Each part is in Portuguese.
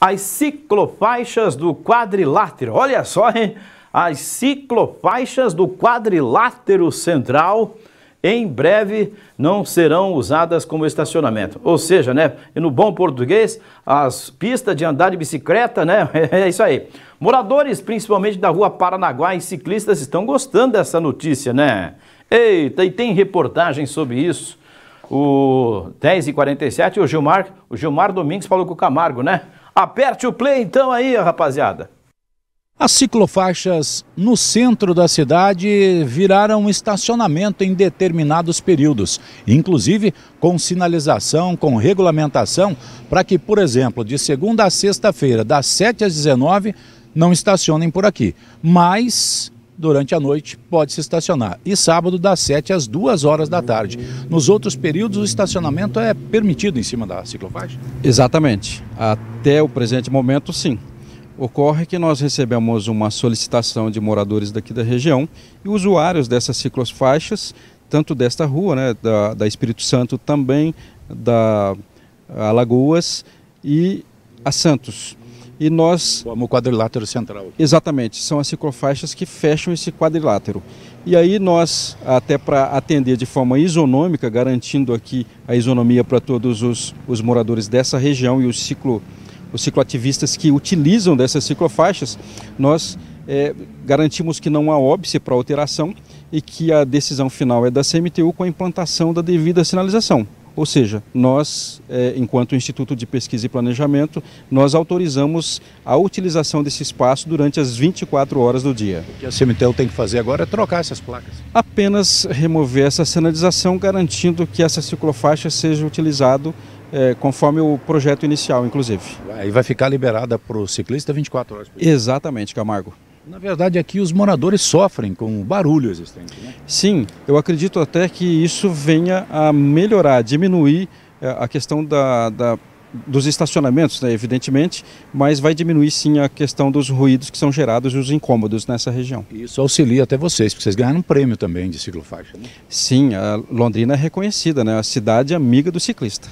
as ciclofaixas do quadrilátero. Olha só, hein? As ciclofaixas do quadrilátero central em breve não serão usadas como estacionamento. Ou seja, né, no bom português, as pistas de andar de bicicleta, né, é isso aí. Moradores, principalmente da rua Paranaguá e ciclistas, estão gostando dessa notícia, né? Eita, e tem reportagem sobre isso o 10 e 47 o Gilmar, o Gilmar Domingues falou com o Camargo, né? Aperte o play então aí, rapaziada. As ciclofaixas no centro da cidade viraram estacionamento em determinados períodos, inclusive com sinalização, com regulamentação, para que, por exemplo, de segunda a sexta-feira, das 7 às 19, não estacionem por aqui. Mas durante a noite pode se estacionar. E sábado, das 7 às 2 horas da tarde. Nos outros períodos, o estacionamento é permitido em cima da ciclofaixa? Exatamente. Até o presente momento, sim. Ocorre que nós recebemos uma solicitação de moradores daqui da região e usuários dessas ciclofaixas, tanto desta rua, né, da, da Espírito Santo, também da Alagoas e a Santos. E nós. Como o quadrilátero central. Exatamente, são as ciclofaixas que fecham esse quadrilátero. E aí nós, até para atender de forma isonômica, garantindo aqui a isonomia para todos os, os moradores dessa região e os, ciclo, os cicloativistas que utilizam dessas ciclofaixas, nós é, garantimos que não há óbice para alteração e que a decisão final é da CMTU com a implantação da devida sinalização. Ou seja, nós, eh, enquanto Instituto de Pesquisa e Planejamento, nós autorizamos a utilização desse espaço durante as 24 horas do dia. O que a Cemitel tem que fazer agora é trocar essas placas? Apenas remover essa sinalização, garantindo que essa ciclofaixa seja utilizada eh, conforme o projeto inicial, inclusive. E vai ficar liberada para o ciclista 24 horas por dia? Exatamente, Camargo. Na verdade, aqui os moradores sofrem com o barulho existente. Né? Sim, eu acredito até que isso venha a melhorar, diminuir eh, a questão da, da dos estacionamentos, né, evidentemente, mas vai diminuir sim a questão dos ruídos que são gerados e os incômodos nessa região. Isso auxilia até vocês, porque vocês ganharam um prêmio também de ciclofaixa. Né? Sim, a Londrina é reconhecida, né, a cidade amiga do ciclista.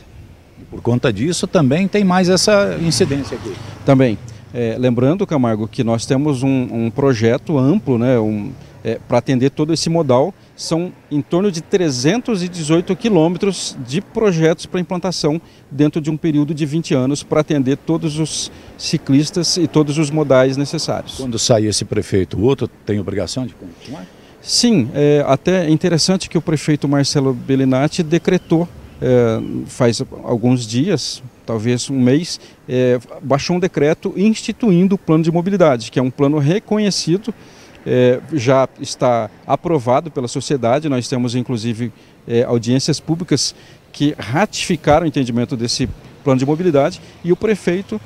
E por conta disso também tem mais essa incidência aqui. Também. É, lembrando, Camargo, que nós temos um, um projeto amplo né, um, é, para atender todo esse modal. São em torno de 318 quilômetros de projetos para implantação dentro de um período de 20 anos para atender todos os ciclistas e todos os modais necessários. Quando sair esse prefeito, o outro tem obrigação de continuar? Sim, é até é interessante que o prefeito Marcelo Bellinati decretou é, faz alguns dias, talvez um mês, é, baixou um decreto instituindo o plano de mobilidade, que é um plano reconhecido, é, já está aprovado pela sociedade, nós temos inclusive é, audiências públicas que ratificaram o entendimento desse plano de mobilidade e o prefeito,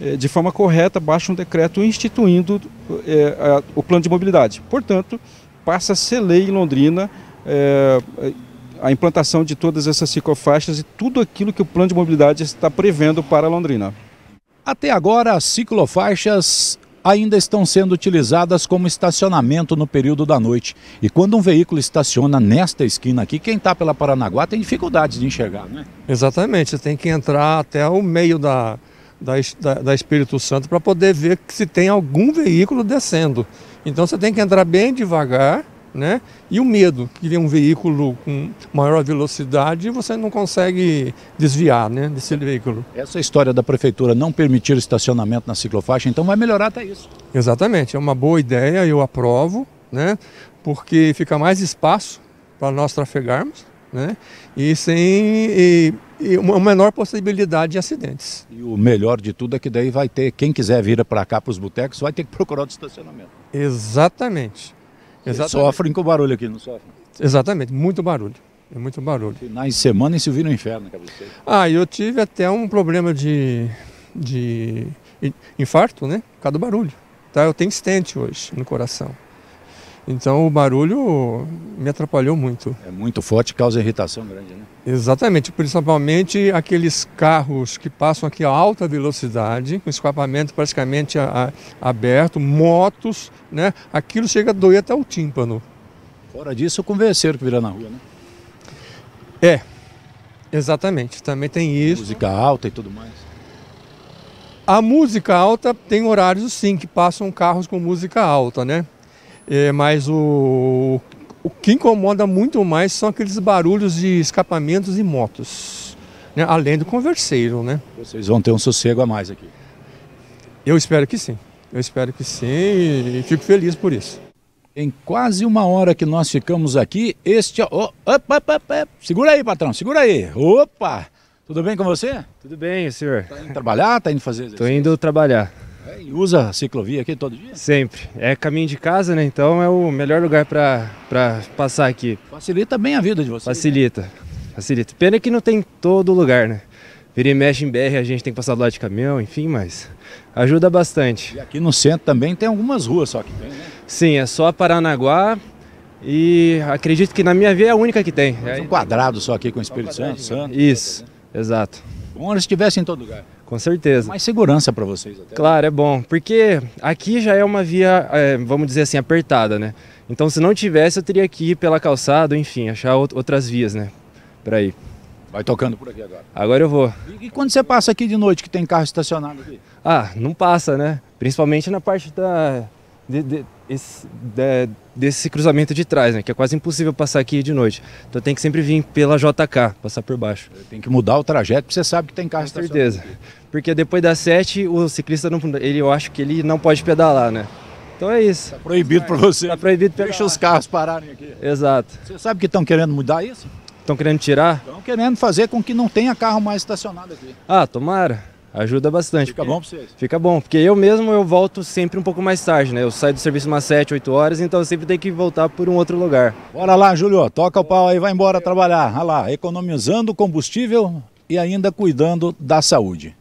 é, de forma correta, baixa um decreto instituindo é, a, o plano de mobilidade. Portanto, passa a ser lei em Londrina é, a implantação de todas essas ciclofaixas e tudo aquilo que o plano de mobilidade está prevendo para Londrina. Até agora, as ciclofaixas ainda estão sendo utilizadas como estacionamento no período da noite. E quando um veículo estaciona nesta esquina aqui, quem está pela Paranaguá tem dificuldade de enxergar, né? Exatamente, você tem que entrar até o meio da, da, da Espírito Santo para poder ver se tem algum veículo descendo. Então você tem que entrar bem devagar né? E o medo, que vem um veículo com maior velocidade você não consegue desviar, né, desse veículo. Essa é história da prefeitura não permitir o estacionamento na ciclofaixa, então vai melhorar até isso. Exatamente, é uma boa ideia, eu aprovo, né? Porque fica mais espaço para nós trafegarmos, né? E sem e, e uma menor possibilidade de acidentes. E o melhor de tudo é que daí vai ter, quem quiser vir para cá para os botecos, vai ter que procurar o estacionamento. Exatamente. Exatamente. Sofrem com barulho aqui, não sofrem? Exatamente, muito barulho. É muito barulho. Finais de semana em no Inferno, Ah, eu tive até um problema de, de infarto, né? Por causa do barulho. Tá? Eu tenho estente hoje no coração. Então o barulho me atrapalhou muito. É muito forte, causa irritação grande, né? Exatamente, principalmente aqueles carros que passam aqui a alta velocidade, com escapamento praticamente a, a, aberto, motos, né? Aquilo chega a doer até o tímpano. Fora disso, o que vira na rua, né? É, exatamente, também tem isso. Música alta e tudo mais. A música alta tem horários sim, que passam carros com música alta, né? É, mas o, o que incomoda muito mais são aqueles barulhos de escapamentos e motos, né? além do converseiro, né? Vocês vão ter um sossego a mais aqui. Eu espero que sim. Eu espero que sim e fico feliz por isso. Em quase uma hora que nós ficamos aqui, este. Oh, Segura aí, patrão, segura aí. Opa! Tudo bem com você? Tudo bem, senhor. Tá indo trabalhar? Tá indo fazer exercício? Tô indo trabalhar. E usa a ciclovia aqui todo dia? Sempre. É caminho de casa, né? Então é o melhor lugar para passar aqui. Facilita bem a vida de vocês. Né? Facilita. Né? Facilita. Pena que não tem todo lugar, né? Vira e mexe em BR, a gente tem que passar do lado de caminhão, enfim, mas ajuda bastante. E aqui no centro também tem algumas ruas só que tem, né? Sim, é só Paranaguá e acredito que na minha via é a única que tem. Mas um quadrado só aqui com o Espírito Santo, Santo. Isso, exato. Bom, eles estivessem em todo lugar. Com certeza. Mais segurança para vocês até. Claro, é bom. Porque aqui já é uma via, é, vamos dizer assim, apertada, né? Então se não tivesse, eu teria que ir pela calçada, enfim, achar outras vias, né? Para ir. Vai tocando por aqui agora. Agora eu vou. E, e, quando você passa aqui de noite, que tem carro estacionado aqui? Ah, não passa, né? Principalmente na parte da... De, de esse, de, desse cruzamento de trás, né? Que é quase impossível passar aqui de noite. Então tem que sempre vir pela JK, passar por baixo. É, tem que mudar o trajeto, porque você sabe que tem carro Com certeza. Porque depois das 7, o ciclista não, ele, eu acho que ele não pode pedalar, né? Então é isso. Tá proibido para você. Tá proibido pedalar. Deixa os carros pararem aqui. Exato. Você sabe que estão querendo mudar isso? Estão querendo tirar? Estão querendo fazer com que não tenha carro mais estacionado aqui. Ah, tomara. Ajuda bastante. Fica bom pra vocês? Fica bom, porque eu mesmo eu volto sempre um pouco mais tarde, né? Eu saio do serviço umas 7, 8 horas, então eu sempre tenho que voltar por um outro lugar. Bora lá, Júlio, toca o pau aí, vai embora trabalhar. Olha lá, economizando combustível e ainda cuidando da saúde.